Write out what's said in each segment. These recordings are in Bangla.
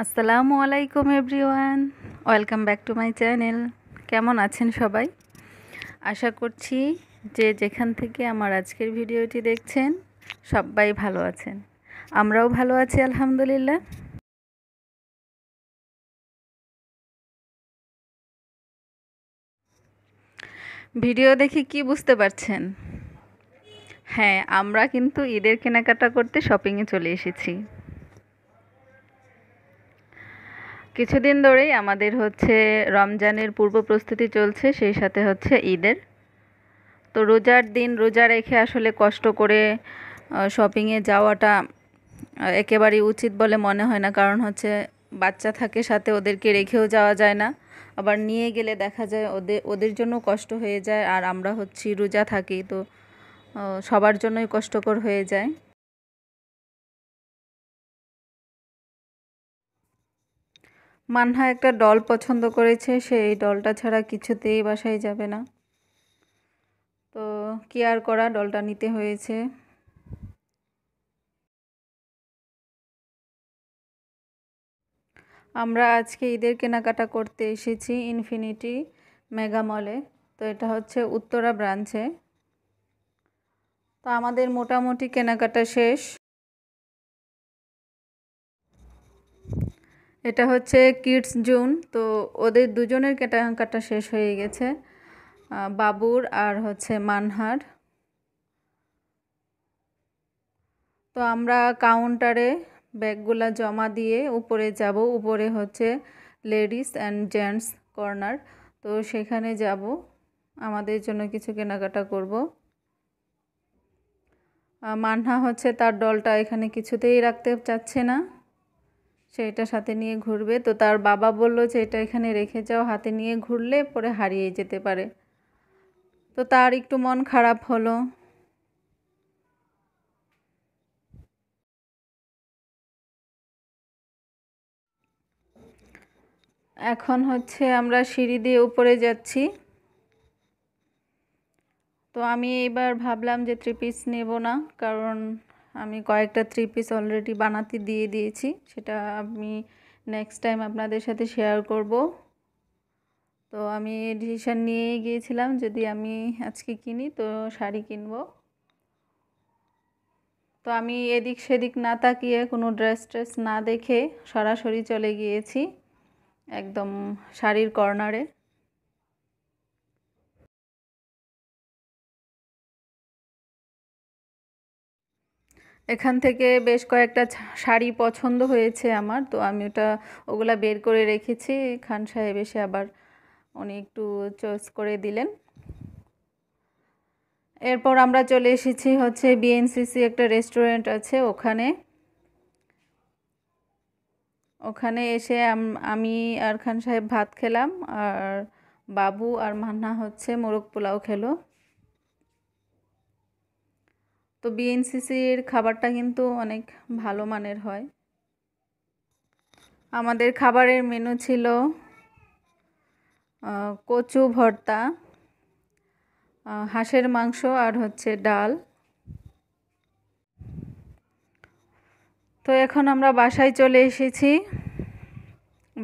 আসসালামু আলাইকুম everyone welcome back to my channel কেমন আছেন সবাই আশা করছি যে যেখান থেকে আমার আজকের ভিডিওটি দেখছেন সবাই ভালো আছেন আমরাও ভালো আছি আলহামদুলিল্লাহ ভিডিও দেখে কি বুঝতে পারছেন হ্যাঁ আমরা কিন্তু ঈদের কেনাকাটা করতে শপিংয়ে চলে এসেছি কিছুদিন ধরেই আমাদের হচ্ছে রমজানের পূর্ব প্রস্তুতি চলছে সেই সাথে হচ্ছে ঈদের তো রোজার দিন রোজা রেখে আসলে কষ্ট করে শপিংয়ে যাওয়াটা একেবারেই উচিত বলে মনে হয় না কারণ হচ্ছে বাচ্চা থাকে সাথে ওদেরকে রেখেও যাওয়া যায় না আবার নিয়ে গেলে দেখা যায় ওদের ওদের জন্য কষ্ট হয়ে যায় আর আমরা হচ্ছি রোজা থাকি তো সবার জন্যই কষ্টকর হয়ে যায় মান্না একটা ডল পছন্দ করেছে সে এই ডলটা ছাড়া কিছুতেই বাসায় যাবে না তো কি আর করা ডলটা নিতে হয়েছে আমরা আজকে ঈদের কেনাকাটা করতে এসেছি ইনফিনিটি মেগা মলে তো এটা হচ্ছে উত্তরা ব্রাঞ্চে তো আমাদের মোটামুটি কেনাকাটা শেষ এটা হচ্ছে কিডস জুন তো ওদের দুজনের কেনাকাটা শেষ হয়ে গেছে বাবুর আর হচ্ছে মানহার তো আমরা কাউন্টারে ব্যাগগুলা জমা দিয়ে উপরে যাব উপরে হচ্ছে লেডিস অ্যান্ড জেন্টস কর্নার তো সেখানে যাব আমাদের জন্য কিছু কেনাকাটা করব মান্না হচ্ছে তার দলটা এখানে কিছুতেই রাখতে চাচ্ছে না সে এটা সাথে নিয়ে ঘুরবে তো তার বাবা বলল যে এটা এখানে রেখে যাও হাতে নিয়ে ঘুরলে পরে হারিয়ে যেতে পারে তো তার একটু মন খারাপ হলো এখন হচ্ছে আমরা সিঁড়ি দিয়ে উপরে যাচ্ছি তো আমি এবার ভাবলাম যে ত্রিপিস নেব না কারণ আমি কয়েকটা থ্রি পিস অলরেডি বানাতে দিয়ে দিয়েছি সেটা আমি নেক্সট টাইম আপনাদের সাথে শেয়ার করব তো আমি ডিসিশান নিয়েই গিয়েছিলাম যদি আমি আজকে কিনি তো শাড়ি কিনব তো আমি এদিক সেদিক না তাকিয়ে কোনো ড্রেস ট্রেস না দেখে সরাসরি চলে গিয়েছি একদম শাড়ির কর্নারে এখান থেকে বেশ কয়েকটা শাড়ি পছন্দ হয়েছে আমার তো আমি ওটা ওগুলা বের করে রেখেছি খান সাহেব এসে আবার উনি একটু চয়েস করে দিলেন এরপর আমরা চলে এসেছি হচ্ছে বিএনসিসি একটা রেস্টুরেন্ট আছে ওখানে ওখানে এসে আমি আর খান সাহেব ভাত খেলাম আর বাবু আর মান্না হচ্ছে মোরগ পোলাও খেলো তো বিএনসিসির খাবারটা কিন্তু অনেক ভালো মানের হয় আমাদের খাবারের মেনু ছিল কচু ভর্তা হাঁসের মাংস আর হচ্ছে ডাল তো এখন আমরা বাসায় চলে এসেছি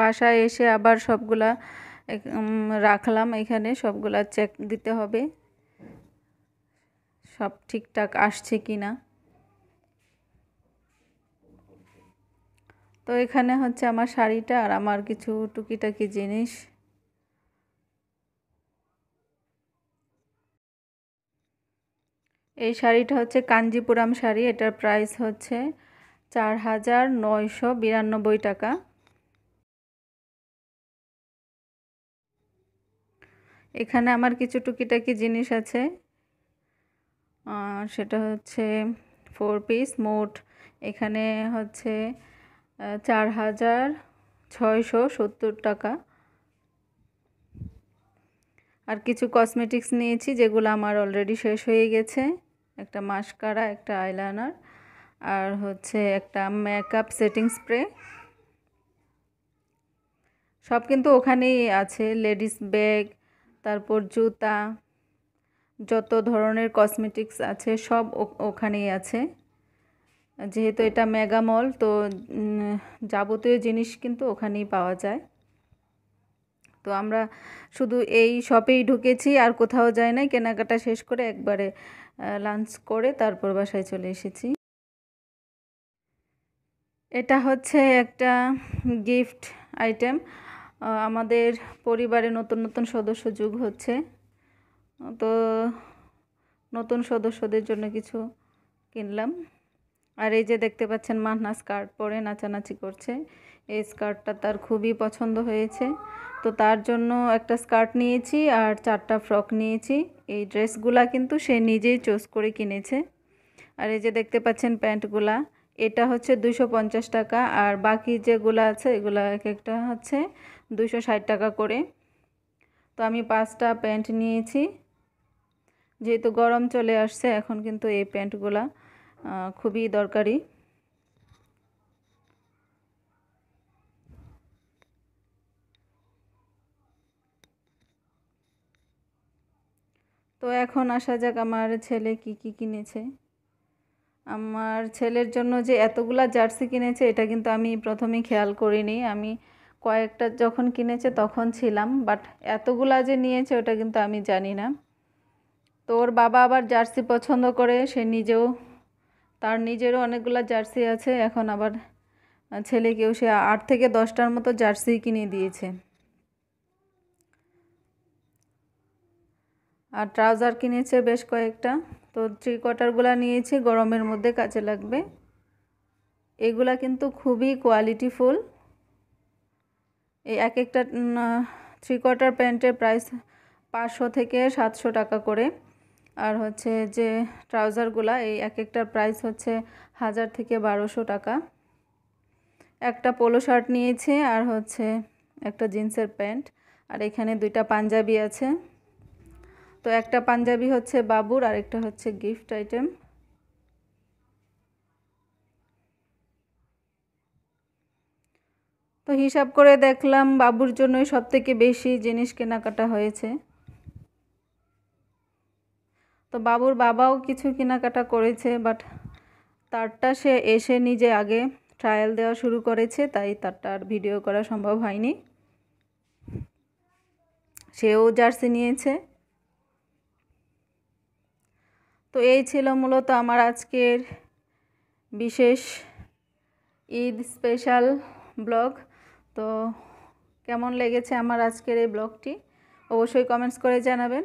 বাসায় এসে আবার সবগুলা রাখলাম এখানে সবগুলা চেক দিতে হবে সব ঠিকঠাক আসছে কি না তো এখানে হচ্ছে আমার শাড়িটা আর আমার কিছু টুকিটাকি জিনিস এই শাড়িটা হচ্ছে কাঞ্জিপুরাম শাড়ি এটার প্রাইস হচ্ছে চার হাজার নয়শো বিরানব্বই টাকা এখানে আমার কিছু টুকিটাকি জিনিস আছে সেটা হচ্ছে ফোর পিস মোট এখানে হচ্ছে চার হাজার ছয়শো সত্তর টাকা আর কিছু কসমেটিক্স নিয়েছি যেগুলো আমার অলরেডি শেষ হয়ে গেছে একটা মাস্কারা একটা আইলাইনার আর হচ্ছে একটা মেকআপ সেটিং স্প্রে সব কিন্তু ওখানেই আছে লেডিস ব্যাগ তারপর জুতা যত ধরনের কসমেটিক্স আছে সব ওখানেই আছে যেহেতু এটা মেগামল তো যাবতীয় জিনিস কিন্তু ওখানেই পাওয়া যায় তো আমরা শুধু এই শপেই ঢুকেছি আর কোথাও যাই নাই কেনাকাটা শেষ করে একবারে লাঞ্চ করে তারপর বাসায় চলে এসেছি এটা হচ্ছে একটা গিফট আইটেম আমাদের পরিবারে নতুন নতুন সদস্য যুগ হচ্ছে তো নতুন সদস্যদের জন্য কিছু কিনলাম আর এই যে দেখতে পাচ্ছেন মাহনা স্কার্ট পরে নাচানাচি করছে এই স্কার্টটা তার খুবই পছন্দ হয়েছে তো তার জন্য একটা স্কার্ট নিয়েছি আর চারটা ফ্রক নিয়েছি এই ড্রেসগুলা কিন্তু সে নিজেই চুজ করে কিনেছে আর এই যে দেখতে পাচ্ছেন প্যান্টগুলা এটা হচ্ছে দুশো পঞ্চাশ টাকা আর বাকি যেগুলো আছে এগুলো এক একটা হচ্ছে দুশো ষাট টাকা করে তো আমি পাঁচটা প্যান্ট নিয়েছি যেহেতু গরম চলে আসছে এখন কিন্তু এই প্যান্টগুলা খুবই দরকারি তো এখন আসা যাক আমার ছেলে কি কি কিনেছে আমার ছেলের জন্য যে এতগুলা জার্সি কিনেছে এটা কিন্তু আমি প্রথমে খেয়াল করিনি আমি কয়েকটা যখন কিনেছে তখন ছিলাম বাট এতগুলা যে নিয়েছে ওটা কিন্তু আমি জানি না তো ওর বাবা আবার জার্সি পছন্দ করে সে নিজেও তার নিজেরও অনেকগুলো জার্সি আছে এখন আবার ছেলেকেও সে আট থেকে দশটার মতো জার্সি কিনে দিয়েছে আর ট্রাউজার কিনেছে বেশ কয়েকটা তো থ্রি কোয়ার্টারগুলো নিয়েছি গরমের মধ্যে কাজে লাগবে এগুলা কিন্তু খুবই কোয়ালিটি ফুল এই এক একটা থ্রি কোয়ার্টার প্যান্টের প্রাইস পাঁচশো থেকে সাতশো টাকা করে আর হচ্ছে যে ট্রাউজারগুলা এই এক একটার প্রাইস হচ্ছে হাজার থেকে বারোশো টাকা একটা পোলো শার্ট নিয়েছে আর হচ্ছে একটা জিন্সের প্যান্ট আর এখানে দুইটা পাঞ্জাবি আছে তো একটা পাঞ্জাবি হচ্ছে বাবুর আর একটা হচ্ছে গিফট আইটেম তো হিসাব করে দেখলাম বাবুর জন্যই সবথেকে বেশি জিনিস কেনাকাটা হয়েছে তো বাবুর বাবাও কিছু কেনাকাটা করেছে বাট তারটা সে এসে নিজে আগে ট্রায়াল দেওয়া শুরু করেছে তাই তারটা আর ভিডিও করা সম্ভব হয়নি সেও জার্সি নিয়েছে তো এই ছিল মূলত আমার আজকের বিশেষ ঈদ স্পেশাল ব্লগ তো কেমন লেগেছে আমার আজকের এই ব্লগটি অবশ্যই কমেন্টস করে জানাবেন